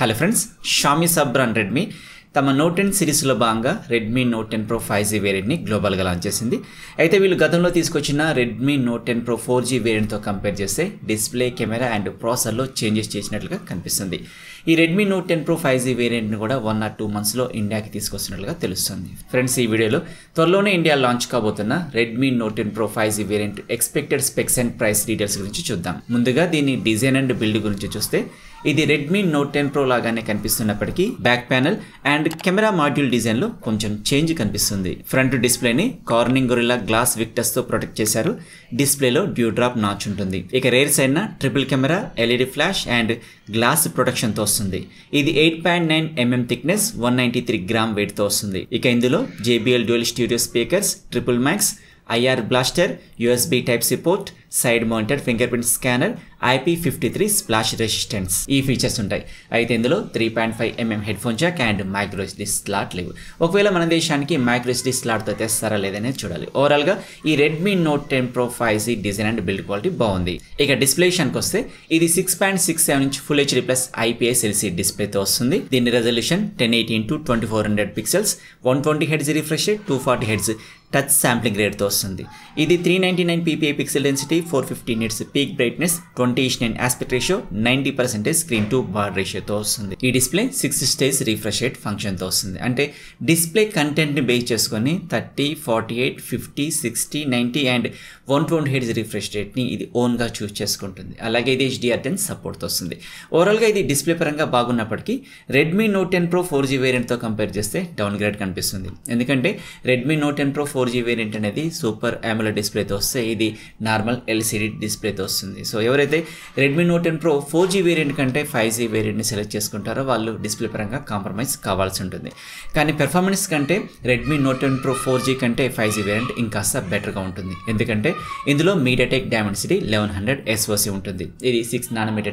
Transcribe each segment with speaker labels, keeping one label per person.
Speaker 1: hello friends Xiaomi sub brand Redmi తమ note ten సిరీస్లో భాగంగా Redmi note ten pro five G వేరియంట్ని గ్లోబల్గా లాంచ్ చేసింది అయితే వీళ్ళు గతంలో తీసుకొచ్చిన Redmi note ten pro four G వేరియంట్తో కంపేర్ చేస్తే డిస్ప్లే కెమెరా అండ్ ప్రాసెస్లో చేంజెస్ చేసినట్లుగా కనిపిస్తుంది ఈ Redmi note ten pro five G వేరియంట్ని కూడా వన్ ఆర్ టూ మంత్స్లో ఇండియాకి తీసుకొస్తున్నట్లుగా తెలుస్తుంది ఫ్రెండ్స్ ఈ వీడియోలో త్వరలోనే ఇండియా లాంచ్ కాబోతున్న Redmi note ten pro five G variant expected specs and price details గురించి చూద్దాం ముందుగా దీని డిజైన్ అండ్ బిల్డ్ గురించి చూస్తే ఇది రెడ్మీ నోట్ టెన్ ప్రో లాగానే కనిపిస్తున్నప్పటికీ back panel and camera module డిజైన్లో కొంచెం చేంజ్ కనిపిస్తుంది ఫ్రంట్ డిస్ప్లేని కార్నింగ్ గొరిలా గ్లాస్ విక్టర్స్తో ప్రొటెక్ట్ చేశారు డిస్ప్లేలో డ్రాప్ నాచ్ ఉంటుంది ఇక రేర్ అయిన triple camera LED flash and glass తో వస్తుంది ఇది eight point nine mm thickness one ninety three gram తో వస్తుంది ఇక ఇందులో JBL dual studio speakers triple max IR blaster USB type C port side mounted fingerprint scanner IP fifty three splash resistance ఈ features ఉంటాయి అయితే ఇందులో three point five mm headphone jack and micro SD slot లేవు ఒకవేళ మన దేశానికి microSD స్లాట్తో తెస్తారా లేదనే చూడాలి ఓవరాల్గా ఈ Redmi note ten pro five G design and build quality బాగుంది ఇక విషయానికి వస్తే ఇది six point six seven inch full HD plus IPS LC డిస్ప్లేతో వస్తుంది దీని resolution ten eighty into twenty four hundred pixels one twenty hertz refresh two forty hertz touch sampling రేట్తో వస్తుంది ఇది three ninety nine PPI pixel density four fifty nits peak brightness twenty nine aspect ratio ninety percentage screen to బార్ రేషియోతో వస్తుంది ఈ display six stage refresh rate ఫంక్షన్తో వస్తుంది అంటే డిస్ప్లే కంటెంట్ని బేస్ చేసుకొని thirty forty eight fifty sixty ninety and one twenty hertz refresh రేట్ని ఇది ఓన్గా చూస్ చేసుకుంటుంది అలాగే ఇది హెచ్డిఆర్ టెన్ సపోర్ట్తో వస్తుంది ఓవరాల్గా ఇది డిస్ప్లే పరంగా బాగున్నప్పటికీ Redmi note ten pro four G వేరియంట్తో కంపేర్ చేస్తే డౌన్ గ్రేడ్ కనిపిస్తుంది ఎందుకంటే Redmi note ten pro four G variant అనేది సూపర్ అమోలెడ్ డిస్ప్లేతో వస్తే ఇది నార్మల్ ఎల్సిడి డిస్ప్లేతో వస్తుంది సో ఎవరైతే Redmi note ten pro four G variant కంటే ఫైవ్ జీ వేరియంట్ని సెలెక్ట్ చేసుకుంటారో వాళ్ళు డిస్ప్లే పరంగా కాంప్రమైజ్ కావాల్సి ఉంటుంది కానీ పెర్ఫార్మెన్స్ కంటే Redmi note ten pro four G కంటే ఫైవ్ జీ వేరియంట్ ఇంకాస్త బెటర్గా ఉంటుంది ఎందుకంటే ఇందులో మీడియాటెక్ సిటీ లెవెన్ హండ్రెడ్ ఎస్ఓసి ఉంటుంది ఇది సిక్స్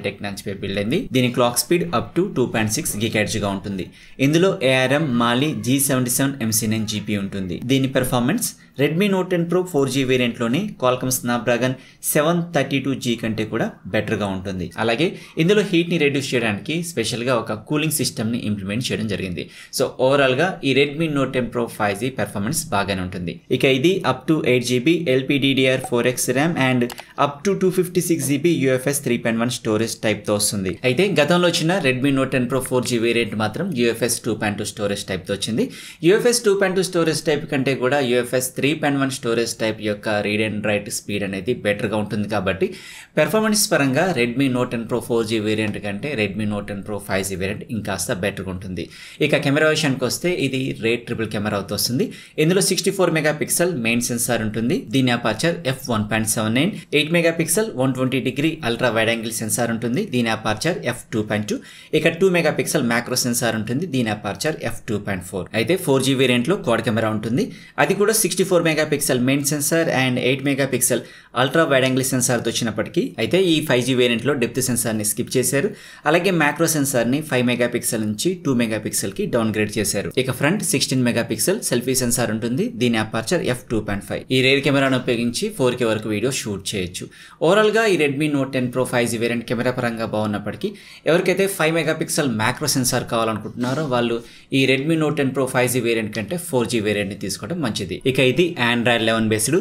Speaker 1: టెక్ నుంచి బిల్డ్ అయింది దీని clock speed up to two point six గిగాడ్జ్గా ఉంటుంది ఇందులో ARM Mali G seventy seven MC nine GPU ఉంటుంది దీని performance Redmi note ten pro four G వేరియంట్లోనే Qualcomm Snapdragon seven thirty two G కంటే కూడా బెటర్గా ఉంటుంది అలాగే ఇందులో హీట్ని రెడ్యూస్ చేయడానికి స్పెషల్గా ఒక కూలింగ్ సిస్టమ్ని ఇంప్లిమెంట్ చేయడం జరిగింది సో ఓవరాల్గా ఈ Redmi note ten pro five G performance బాగానే ఉంటుంది ఇక ఇది up to eight GB LPDDR four X RAM and up to two fifty six GB UFS three point one storage టైప్తో వస్తుంది అయితే గతంలో వచ్చిన Redmi note ten pro four G variant మాత్రం UFS two point two storage టైప్తో వచ్చింది UFS two point two storage type కంటే కూడా UFS three three point one storage type యొక్క రీడ్ అండ్ రైట్ స్పీడ్ అనేది బెటర్గా ఉంటుంది కాబట్టి పెర్ఫార్మెన్స్ పరంగా Redmi note ten pro four G variant కంటే Redmi note ten pro five G variant ఇంకాస్త బెటర్గా ఉంటుంది ఇక కెమెరా విషయానికి వస్తే ఇది రేట్ ట్రిపుల్ అవుతూ వస్తుంది ఇందులో sixty four mega pixel main sensor ఉంటుంది దీని aperture F one point seven nine eight mega pixel one twenty degree ultra wide angle sensor ఉంటుంది దీని aperture F two point two ఇక two mega pixel macro sensor ఉంటుంది దీని aperture F two point four అయితే four G వేరియంట్లో quad camera ఉంటుంది అది కూడా sixty four four megapixel main sensor and eight megapixel ultra wide angle సెన్సార్తో వచ్చినప్పటికీ అయితే ఈ ఫైవ్ జీ వేరియంట్లో డెప్త్ సెన్సార్ని స్కిప్ చేశారు అలాగే మ్యాక్రో సెన్సార్ని ఫైవ్ మెగాపిక్సెల్ నుంచి టూ మెగాపిక్సెల్కి డౌన్ గ్రేడ్ చేశారు ఇక front sixteen megapixel selfie sensor ఉంటుంది దీని aperture F two point five ఈ రేర్ కెమెరాను ఉపయోగించి ఫోర్ కే వరకు వీడియో షూట్ చేయొచ్చు ఓవరాల్గా ఈ Redmi note ten pro five G variant camera పరంగా బాగున్నప్పటికీ ఎవరికైతే ఫైవ్ మెగాపిక్సెల్ మ్యాక్రో సెన్సార్ కావాలనుకుంటున్నారో వాళ్ళు ఈ Redmi note ten pro five G variant కంటే ఫోర్ జీ వేరియంట్ని తీసుకోవడం మంచిది ఇక ఇది ఇది Android eleven based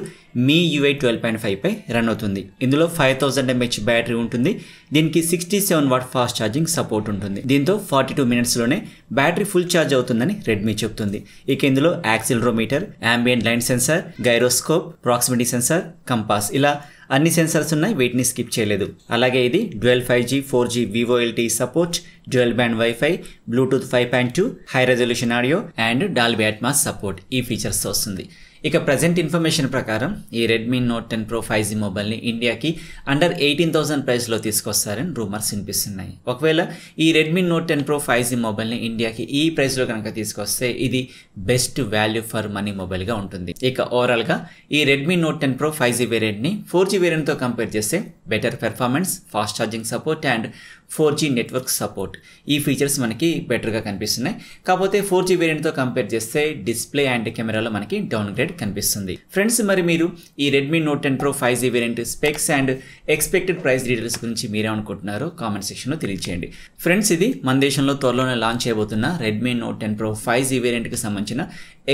Speaker 1: Mi UI twelve point five పై రన్ అవుతుంది ఇందులో ఫైవ్ థౌసండ్ ఎంహెచ్ బ్యాటరీ ఉంటుంది దీనికి sixty seven watt fast charging support ఉంటుంది దీంతో ఫార్టీ టూ మినిట్స్లోనే బ్యాటరీ ఫుల్ ఛార్జ్ అవుతుందని రెడ్మీ చెప్తుంది ఇక ఇందులో accelerometer ambient light sensor gyroscope proximity sensor compass ఇలా అన్ని సెన్సార్స్ ఉన్నాయి వీటిని స్కిప్ చేయలేదు అలాగే ఇది dual five G four G VoLTE support dual band WiFi Bluetooth five point two high resolution audio and Dolby Atmos support ఈ features వస్తుంది ఇక ప్రజెంట్ ఇన్ఫర్మేషన్ ప్రకారం ఈ Redmi note ten pro five G మొబైల్ని ఇండియాకి అండర్ ఎయిటీన్ థౌసండ్ ప్రైస్లో తీసుకొస్తారని rumours వినిపిస్తున్నాయి ఒకవేళ ఈ Redmi note ten pro five G మొబైల్ని ఇండియాకి ఈ ప్రైస్లో కనుక తీసుకొస్తే ఇది బెస్ట్ వాల్యూ ఫర్ మనీ మొబైల్గా ఉంటుంది ఇక ఓవరాల్గా ఈ Redmi note ten pro five G వేరియంట్ని ఫోర్ జీ వేరియంట్తో కంపేర్ చేస్తే better performance fast charging support and four G network support ఈ ఫీచర్స్ మనకి బెటర్గా కనిపిస్తున్నాయి కాకపోతే ఫోర్ జీ వేరియంట్తో కంపేర్ చేస్తే డిస్ప్లే అండ్ కెమెరాలో మనకి డౌన్ గ్రేడ్ కనిపిస్తుంది ఫ్రెండ్స్ మరి మీరు ఈ Redmi note ten pro five G variant specs and expected price details గురించి మీరేమనుకుంటున్నారో కామెంట్ సెక్షన్లో తెలియచేయండి ఫ్రెండ్స్ ఇది మన దేశంలో త్వరలోనే లాంచ్ చేయబోతున్న Redmi note ten pro five G వేరియంట్కి సంబంధించిన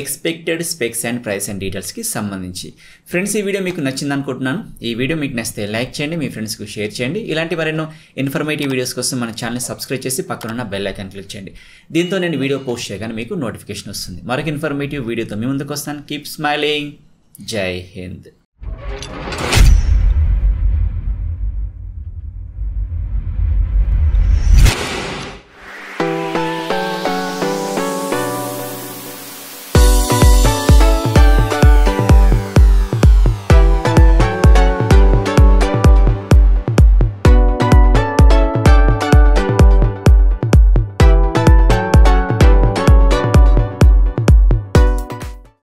Speaker 1: expected specs and price and డీటెయిల్స్కి సంబంధించి ఫ్రెండ్స్ ఈ వీడియో మీకు నచ్చింది అనుకుంటున్నాను ఈ వీడియో మీకు నచ్చితే లైక్ చేయండి మీ ఫ్రెండ్స్కి షేర్ చేయండి ఇలాంటి మరెన్నో ఇన్ఫర్మేటివ్ వీడియోస్ కోసం మన ఛానల్ని సబ్స్క్రైబ్ చేసి పక్కన ఉన్న బెల్ ఐకాన్ క్లిక్ చేయండి దీంతో నేను వీడియో పోస్ట్ చేయగానే మీకు నోటిఫికేషన్ వస్తుంది మరొక ఇన్ఫర్మేటివ్ వీడియోతో మీ ముందుకు వస్తాను కీప్ స్మైలింగ్ జై హింద్